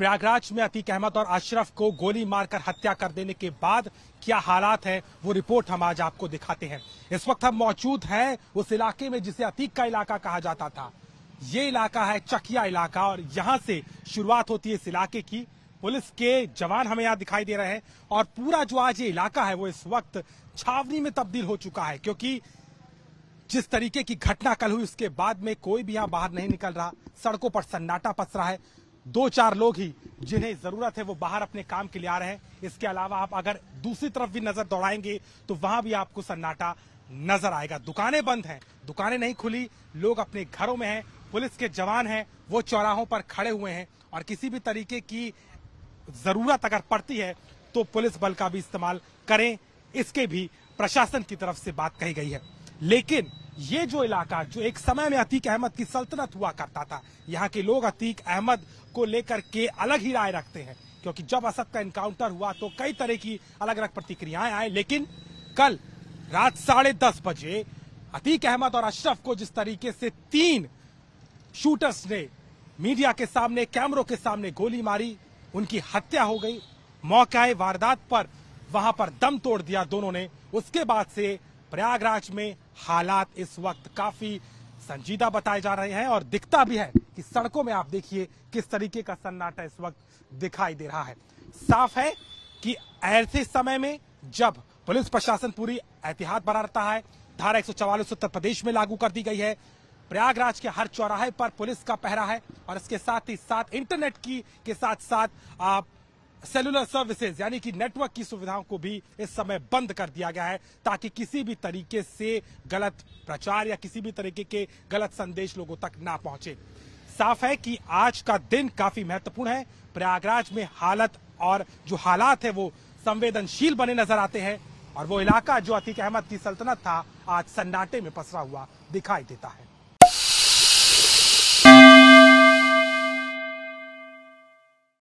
प्रयागराज में अतीक अहमद और अशरफ को गोली मारकर हत्या कर देने के बाद क्या हालात हैं वो रिपोर्ट हम आज आपको दिखाते हैं इस वक्त हम मौजूद हैं उस इलाके में जिसे अतीक का इलाका कहा जाता था ये इलाका है चकिया इलाका और यहाँ से शुरुआत होती है इस इलाके की पुलिस के जवान हमें यहाँ दिखाई दे रहे हैं और पूरा जो आज ये इलाका है वो इस वक्त छावनी में तब्दील हो चुका है क्योंकि जिस तरीके की घटना कल हुई उसके बाद में कोई भी यहाँ बाहर नहीं निकल रहा सड़कों पर सन्नाटा पसरा है दो चार लोग ही जिन्हें जरूरत है वो बाहर अपने काम के लिए आ रहे हैं इसके अलावा आप अगर दूसरी तरफ भी नजर दौड़ाएंगे तो वहां भी आपको सन्नाटा नजर आएगा दुकानें बंद हैं दुकानें नहीं खुली लोग अपने घरों में हैं पुलिस के जवान हैं वो चौराहों पर खड़े हुए हैं और किसी भी तरीके की जरूरत अगर पड़ती है तो पुलिस बल का भी इस्तेमाल करें इसके भी प्रशासन की तरफ से बात कही गई है लेकिन ये जो इलाका जो एक समय में अतीक अहमद की सल्तनत हुआ करता था यहाँ के लोग अतीक अहमद को लेकर के अलग ही राय रखते हैं क्योंकि जब असद का इनकाउंटर हुआ तो कई तरह की अलग अलग प्रतिक्रियाएं आए लेकिन कल रात साढ़े दस बजे अतीक अहमद और अशरफ को जिस तरीके से तीन शूटर्स ने मीडिया के सामने कैमरों के सामने गोली मारी उनकी हत्या हो गई आए वारदात पर वहां पर दम तोड़ दिया दोनों ने उसके बाद से प्रयागराज में हालात इस वक्त काफी संजीदा बताए जा रहे हैं और दिखता भी है कि सड़कों में आप देखिए किस तरीके का सन्नाटा इस वक्त दिखाई दे रहा है साफ है कि ऐसे समय में जब पुलिस प्रशासन पूरी एहतियात बना है धारा एक उत्तर प्रदेश में लागू कर दी गई है प्रयागराज के हर चौराहे पर पुलिस का पहरा है और इसके साथ ही साथ इंटरनेट की के साथ साथ आप सेलुलर सर्विसेज यानी कि नेटवर्क की सुविधाओं को भी इस समय बंद कर दिया गया है ताकि किसी भी तरीके से गलत प्रचार या किसी भी तरीके के गलत संदेश लोगों तक ना पहुंचे साफ है कि आज का दिन काफी महत्वपूर्ण है प्रयागराज में हालत और जो हालात है वो संवेदनशील बने नजर आते हैं और वो इलाका जो अतीक अहमद की सल्तनत था आज सन्नाटे में पसरा हुआ दिखाई देता है